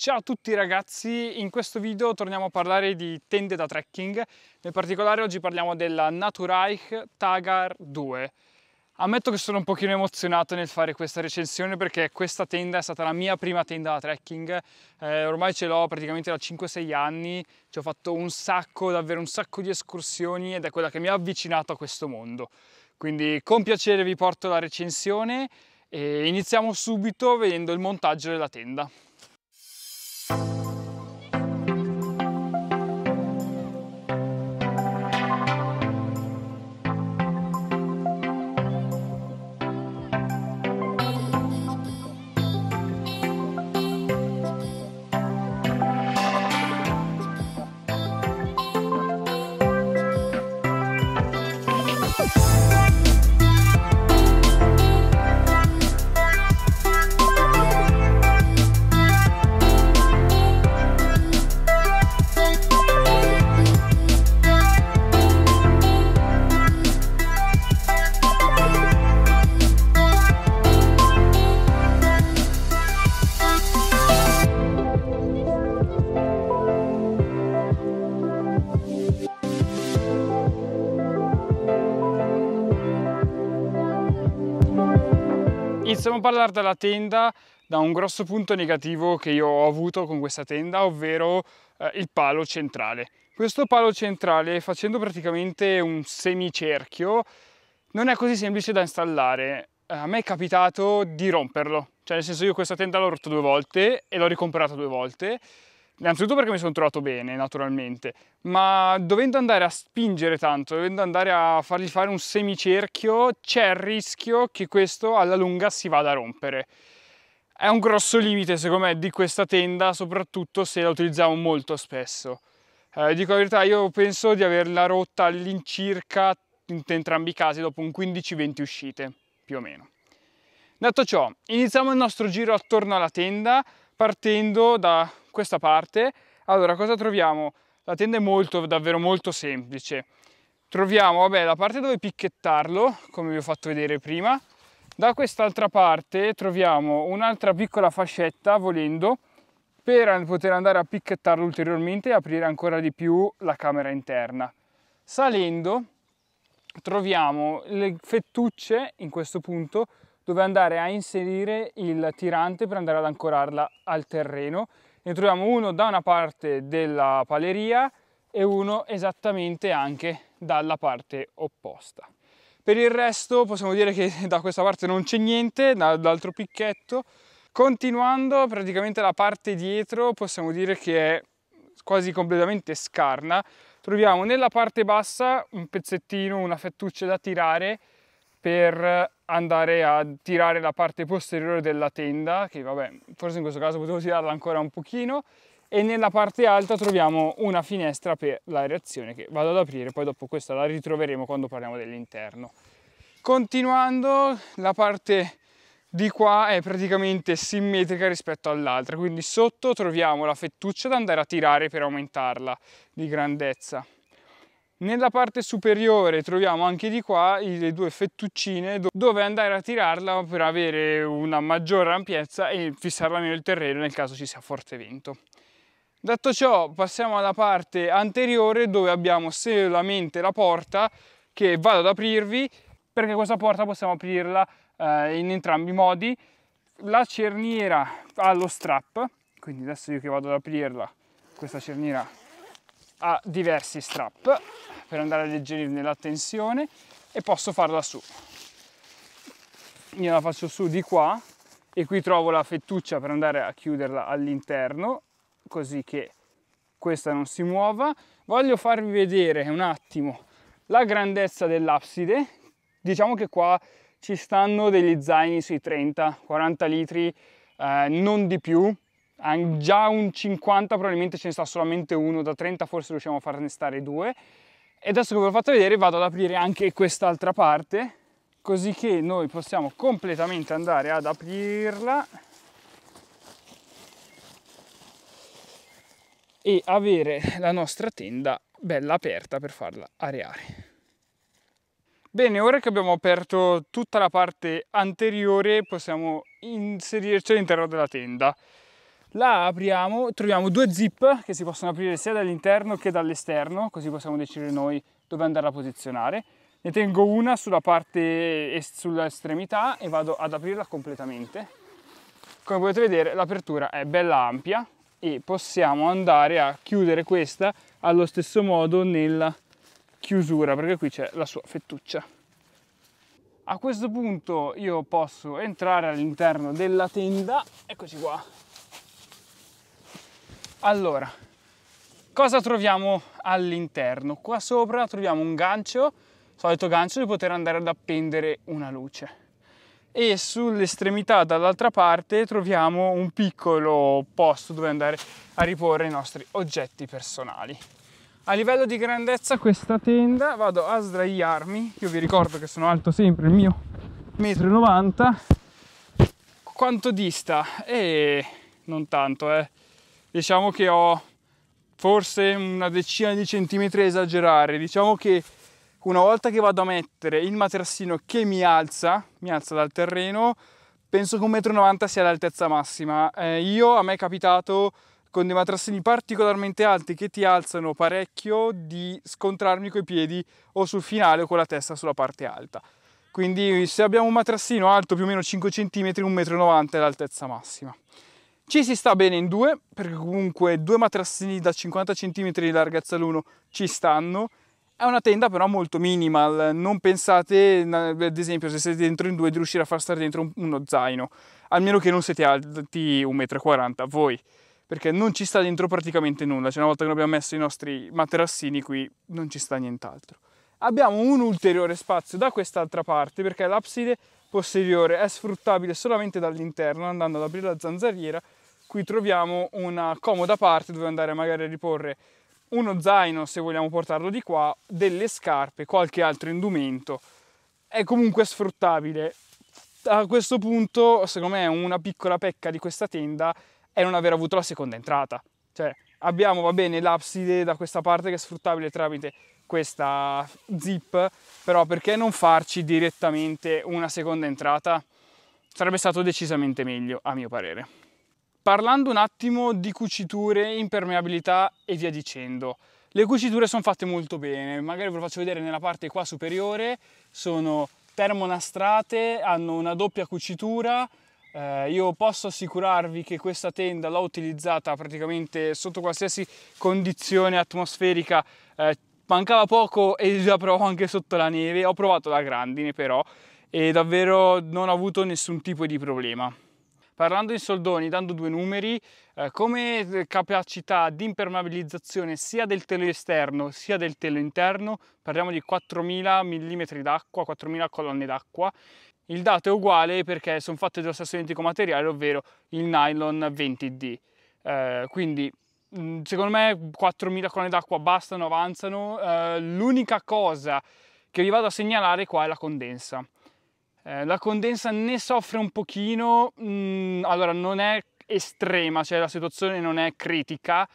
Ciao a tutti ragazzi, in questo video torniamo a parlare di tende da trekking, nel particolare oggi parliamo della Natureich Tagar 2. Ammetto che sono un pochino emozionato nel fare questa recensione perché questa tenda è stata la mia prima tenda da trekking, eh, ormai ce l'ho praticamente da 5-6 anni, ci ho fatto un sacco, davvero un sacco di escursioni ed è quella che mi ha avvicinato a questo mondo. Quindi con piacere vi porto la recensione e iniziamo subito vedendo il montaggio della tenda. Possiamo parlare della tenda da un grosso punto negativo che io ho avuto con questa tenda, ovvero eh, il palo centrale. Questo palo centrale, facendo praticamente un semicerchio, non è così semplice da installare. A me è capitato di romperlo, cioè nel senso io questa tenda l'ho rotta due volte e l'ho ricomprata due volte Innanzitutto perché mi sono trovato bene, naturalmente, ma dovendo andare a spingere tanto, dovendo andare a fargli fare un semicerchio, c'è il rischio che questo alla lunga si vada a rompere. È un grosso limite, secondo me, di questa tenda, soprattutto se la utilizziamo molto spesso. Eh, dico la verità, io penso di averla rotta all'incirca, in entrambi i casi, dopo un 15-20 uscite, più o meno. Detto ciò, iniziamo il nostro giro attorno alla tenda partendo da questa parte, allora cosa troviamo? La tenda è molto, davvero molto semplice. Troviamo, vabbè, la parte dove picchettarlo, come vi ho fatto vedere prima. Da quest'altra parte troviamo un'altra piccola fascetta, volendo, per poter andare a picchettarlo ulteriormente e aprire ancora di più la camera interna. Salendo troviamo le fettucce, in questo punto, dove andare a inserire il tirante per andare ad ancorarla al terreno ne troviamo uno da una parte della paleria e uno esattamente anche dalla parte opposta. Per il resto possiamo dire che da questa parte non c'è niente, dall'altro picchetto. Continuando praticamente la parte dietro possiamo dire che è quasi completamente scarna. Troviamo nella parte bassa un pezzettino, una fettuccia da tirare per andare a tirare la parte posteriore della tenda, che vabbè, forse in questo caso potevo tirarla ancora un pochino, e nella parte alta troviamo una finestra per l'aerazione che vado ad aprire, poi dopo questa la ritroveremo quando parliamo dell'interno. Continuando, la parte di qua è praticamente simmetrica rispetto all'altra, quindi sotto troviamo la fettuccia da andare a tirare per aumentarla di grandezza. Nella parte superiore troviamo anche di qua le due fettuccine dove andare a tirarla per avere una maggiore ampiezza e fissarla nel terreno nel caso ci sia forte vento. Detto ciò passiamo alla parte anteriore dove abbiamo solamente la porta che vado ad aprirvi perché questa porta possiamo aprirla eh, in entrambi i modi. La cerniera ha lo strap, quindi adesso io che vado ad aprirla questa cerniera ha diversi strap per andare a alleggerirne la tensione e posso farla su. Io la faccio su di qua e qui trovo la fettuccia per andare a chiuderla all'interno così che questa non si muova. Voglio farvi vedere un attimo la grandezza dell'abside. Diciamo che qua ci stanno degli zaini sui 30-40 litri, eh, non di più, già un 50 probabilmente ce ne sta solamente uno, da 30 forse riusciamo a farne stare due. E adesso che ve l'ho fatto vedere vado ad aprire anche quest'altra parte, così che noi possiamo completamente andare ad aprirla e avere la nostra tenda bella aperta per farla areare. Bene, ora che abbiamo aperto tutta la parte anteriore possiamo inserirci all'interno della tenda la apriamo, troviamo due zip che si possono aprire sia dall'interno che dall'esterno, così possiamo decidere noi dove andarla a posizionare. Ne tengo una sulla parte sull'estremità e vado ad aprirla completamente. Come potete vedere l'apertura è bella ampia e possiamo andare a chiudere questa allo stesso modo nella chiusura perché qui c'è la sua fettuccia. A questo punto io posso entrare all'interno della tenda, eccoci qua, allora, cosa troviamo all'interno? Qua sopra troviamo un gancio, solito gancio di poter andare ad appendere una luce e sull'estremità dall'altra parte troviamo un piccolo posto dove andare a riporre i nostri oggetti personali. A livello di grandezza questa tenda vado a sdraiarmi, io vi ricordo che sono alto sempre il mio 1,90 m. Quanto dista? E eh, non tanto, eh diciamo che ho forse una decina di centimetri a esagerare, diciamo che una volta che vado a mettere il materassino che mi alza, mi alza dal terreno, penso che 1,90 m sia l'altezza massima. Eh, io a me è capitato con dei matrassini particolarmente alti che ti alzano parecchio di scontrarmi coi piedi o sul finale o con la testa sulla parte alta. Quindi se abbiamo un matrassino alto più o meno 5 cm, 1,90 m è l'altezza massima. Ci si sta bene in due, perché comunque due matrassini da 50 cm di larghezza l'uno ci stanno. È una tenda però molto minimal, non pensate ad esempio se siete dentro in due di riuscire a far stare dentro uno zaino, almeno che non siete alti 1,40 m voi, perché non ci sta dentro praticamente nulla, cioè una volta che abbiamo messo i nostri materassini qui non ci sta nient'altro. Abbiamo un ulteriore spazio da quest'altra parte perché l'abside posteriore è sfruttabile solamente dall'interno andando ad aprire la zanzariera qui troviamo una comoda parte dove andare magari a riporre uno zaino se vogliamo portarlo di qua, delle scarpe, qualche altro indumento. È comunque sfruttabile. A questo punto, secondo me, una piccola pecca di questa tenda è non aver avuto la seconda entrata. Cioè, abbiamo, va bene, l'abside da questa parte che è sfruttabile tramite questa zip, però perché non farci direttamente una seconda entrata? Sarebbe stato decisamente meglio, a mio parere. Parlando un attimo di cuciture, impermeabilità e via dicendo. Le cuciture sono fatte molto bene, magari ve lo faccio vedere nella parte qua superiore, sono termonastrate, hanno una doppia cucitura, eh, io posso assicurarvi che questa tenda l'ho utilizzata praticamente sotto qualsiasi condizione atmosferica, eh, mancava poco e già provo anche sotto la neve, ho provato la grandine però e davvero non ho avuto nessun tipo di problema. Parlando in soldoni, dando due numeri, eh, come capacità di impermeabilizzazione sia del telo esterno sia del telo interno, parliamo di 4000 mm d'acqua, 4000 colonne d'acqua, il dato è uguale perché sono fatte dello stesso identico materiale, ovvero il nylon 20D. Eh, quindi mm, secondo me 4000 colonne d'acqua bastano, avanzano. Eh, l'unica cosa che vi vado a segnalare qua è la condensa. Eh, la condensa ne soffre un pochino, mh, mm, allora non è estrema, cioè la situazione non è critica,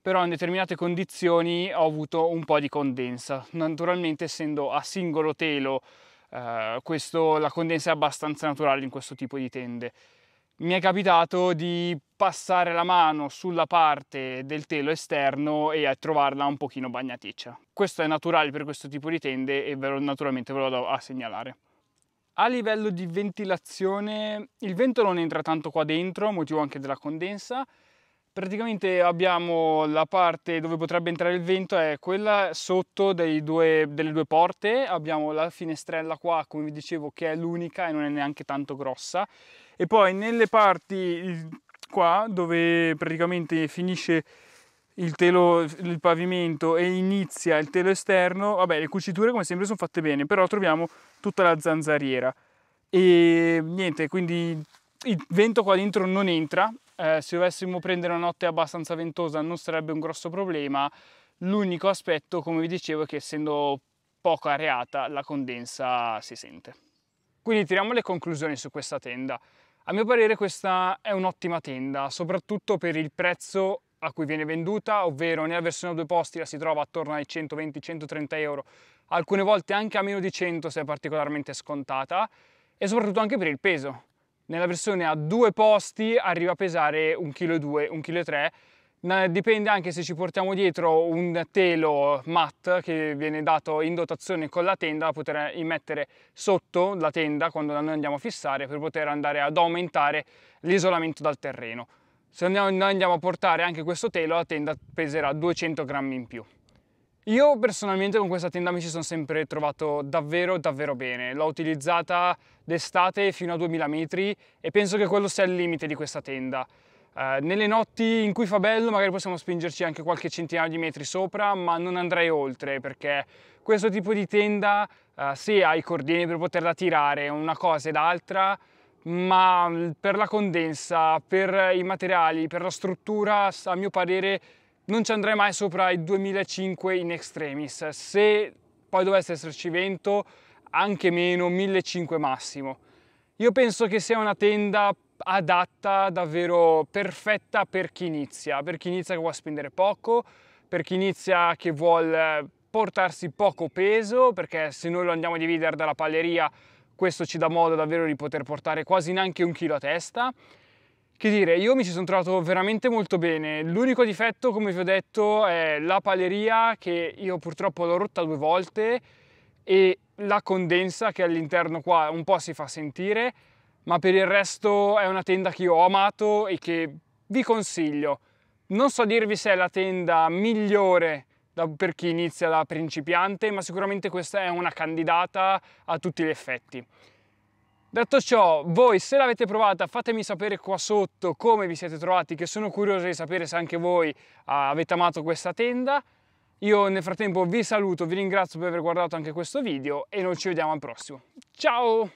però in determinate condizioni ho avuto un po' di condensa. Naturalmente essendo a singolo telo, eh, questo, la condensa è abbastanza naturale in questo tipo di tende. Mi è capitato di passare la mano sulla parte del telo esterno e trovarla un pochino bagnaticcia. Questo è naturale per questo tipo di tende e naturalmente ve lo do a segnalare. A livello di ventilazione il vento non entra tanto qua dentro, motivo anche della condensa. Praticamente abbiamo la parte dove potrebbe entrare il vento è quella sotto due, delle due porte, abbiamo la finestrella qua come vi dicevo che è l'unica e non è neanche tanto grossa e poi nelle parti qua dove praticamente finisce il telo, il pavimento e inizia il telo esterno, vabbè le cuciture come sempre sono fatte bene, però troviamo tutta la zanzariera. E niente, quindi il vento qua dentro non entra, eh, se dovessimo prendere una notte abbastanza ventosa non sarebbe un grosso problema, l'unico aspetto come vi dicevo è che essendo poco areata la condensa si sente. Quindi tiriamo le conclusioni su questa tenda. A mio parere questa è un'ottima tenda, soprattutto per il prezzo a cui viene venduta, ovvero nella versione a due posti la si trova attorno ai 120-130 euro, alcune volte anche a meno di 100 se è particolarmente scontata, e soprattutto anche per il peso. Nella versione a due posti arriva a pesare 1,2 kg, 1,3 kg, dipende anche se ci portiamo dietro un telo mat che viene dato in dotazione con la tenda da poter immettere sotto la tenda quando noi andiamo a fissare per poter andare ad aumentare l'isolamento dal terreno se andiamo, noi andiamo a portare anche questo telo la tenda peserà 200 grammi in più. Io personalmente con questa tenda mi ci sono sempre trovato davvero davvero bene, l'ho utilizzata d'estate fino a 2000 metri e penso che quello sia il limite di questa tenda. Eh, nelle notti in cui fa bello magari possiamo spingerci anche qualche centinaio di metri sopra ma non andrei oltre perché questo tipo di tenda eh, se hai i cordini per poterla tirare una cosa ed altra ma mm, per la condensa, per i materiali, per la struttura, a mio parere non ci andrei mai sopra i 2005 in extremis. Se poi dovesse esserci vento, anche meno, 1500 massimo. Io penso che sia una tenda adatta, davvero perfetta per chi inizia, per chi inizia che vuole spendere poco, per chi inizia che vuole portarsi poco peso, perché se noi lo andiamo a dividere dalla palleria questo ci dà modo davvero di poter portare quasi neanche un chilo a testa. Che dire, io mi ci sono trovato veramente molto bene. L'unico difetto, come vi ho detto, è la paleria che io purtroppo l'ho rotta due volte e la condensa che all'interno qua un po' si fa sentire, ma per il resto è una tenda che io ho amato e che vi consiglio. Non so dirvi se è la tenda migliore per chi inizia da principiante, ma sicuramente questa è una candidata a tutti gli effetti. Detto ciò, voi se l'avete provata fatemi sapere qua sotto come vi siete trovati, che sono curioso di sapere se anche voi ah, avete amato questa tenda. Io nel frattempo vi saluto, vi ringrazio per aver guardato anche questo video e noi ci vediamo al prossimo. Ciao!